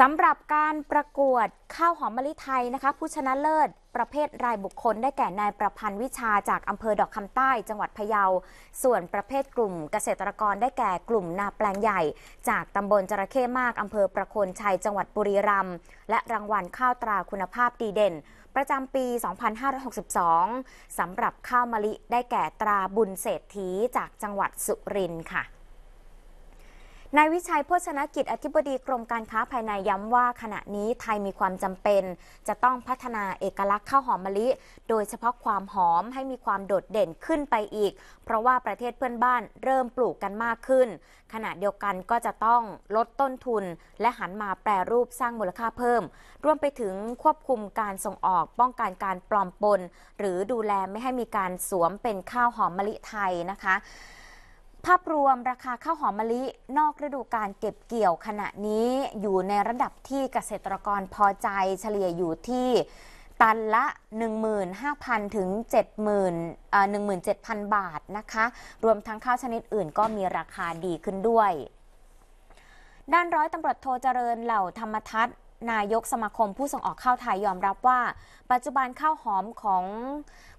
สำหรับการประกวดข้าวหอมมะลิไทยนะคะ ผู้ชนะเลิศประเภทรายบุคคลได้แก่นายประพันธ์วิชาจากอำเภอดอกคำใต้จังหวัดพะเยา ส่วนประเภทกลุ่มเกษตรกรได้แก่กลุ่มนาแปลงใหญ่ จากตำบลจระเข้มากอำเภอประโคนชัยจังหวัดบุรีรัมย์และรางวัลข้าวตราคุณภาพดีเด่น ประจำปี 2562 สำหรับข้าวมะลิได้แก่ตราบุญเศรษฐีจากจังหวัดสุรินทร์ค่ะนายวิชัยโภชนกิจอธิบดีกรมการค้าภายในย้ำว่า ขณะนี้ไทยมีความจำเป็น จะต้องพัฒนาเอกลักษณ์ข้าวหอมมะลิ โดยเฉพาะความหอมให้มีความโดดเด่นขึ้นไปอีก เพราะว่าประเทศเพื่อนบ้านเริ่มปลูกกันมากขึ้น ขณะเดียวกันก็จะต้องลดต้นทุน และหันมาแปรรูปสร้างมูลค่าเพิ่มรวมไปถึงควบคุมการส่งออกป้องกันการปลอมปน หรือดูแลไม่ให้มีการสวมเป็นข้าวหอมมะลิไทยนะคะภาพรวมราคาข้าวหอมมะลินอกฤดูการเก็บเกี่ยวขณะนี้อยู่ในระดับที่เกษตรกรพอใจเฉลี่ยอยู่ที่ตันละ 15,000ถึง70,000 17,000 บาทนะคะรวมทั้งข้าวชนิดอื่นก็มีราคาดีขึ้นด้วย ด้านร้อยตำรวจโทเจริญเหล่าธรรมทัศนายกสมาคมผู้ส่งออกข้าวไทยยอมรับว่า ปัจจุบันข้าวหอมของ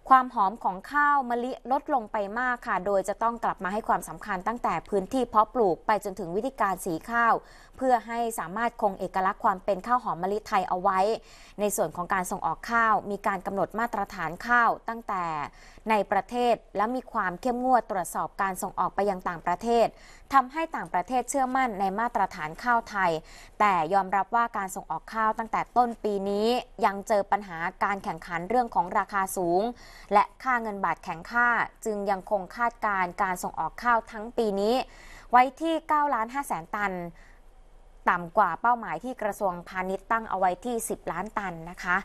ความหอมของข้าวมะลิลดลงไปมากค่ะ โดยจะต้องกลับมาให้ความสำคัญตั้งแต่พื้นที่เพาะปลูกไปจนถึงวิธีการสีข้าว เพื่อให้สามารถคงเอกลักษณ์ความเป็นข้าวหอมมะลิไทยเอาไว้ ในส่วนของการส่งออกข้าวมีการกำหนดมาตรฐานข้าว ตั้งแต่ในประเทศและมีความเข้มงวดตรวจสอบการส่งออกไปยังต่างประเทศ ทำให้ต่างประเทศเชื่อมั่นในมาตรฐานข้าวไทย แต่ยอมรับว่าการส่งออกข้าว ตั้งแต่ต้นปีนี้ยังเจอปัญหาการแข่งขันเรื่องของราคาสูงและค่าเงินบาทแข็งค่าจึงยังคงคาดการการส่งออกข้าวทั้งปีนี้ ไว้ที่9ล้าน5แสนตัน ต่ำกว่าเป้าหมายที่กระทรวงพาณิชย์ตั้งเอาไว้ที่ 10 ล้านตันนะคะ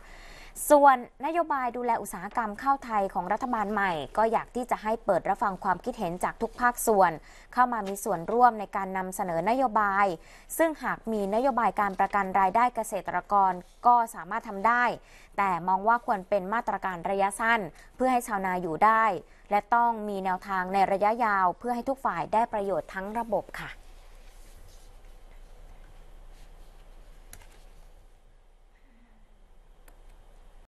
ส่วนนโยบายดูแลอุตสาหกรรมข้าวไทยของรัฐบาลใหม่ ก็อยากที่จะให้เปิดรับฟังความคิดเห็นจากทุกภาคส่วน เข้ามามีส่วนร่วมในการนำเสนอนโยบาย ซึ่งหากมีนโยบายการประกันรายได้เกษตรกรก็สามารถทำได้ แต่มองว่าควรเป็นมาตรการระยะสั้น เพื่อให้ชาวนาอยู่ได้ และต้องมีแนวทางในระยะยาวเพื่อให้ทุกฝ่ายได้ประโยชน์ทั้งระบบค่ะ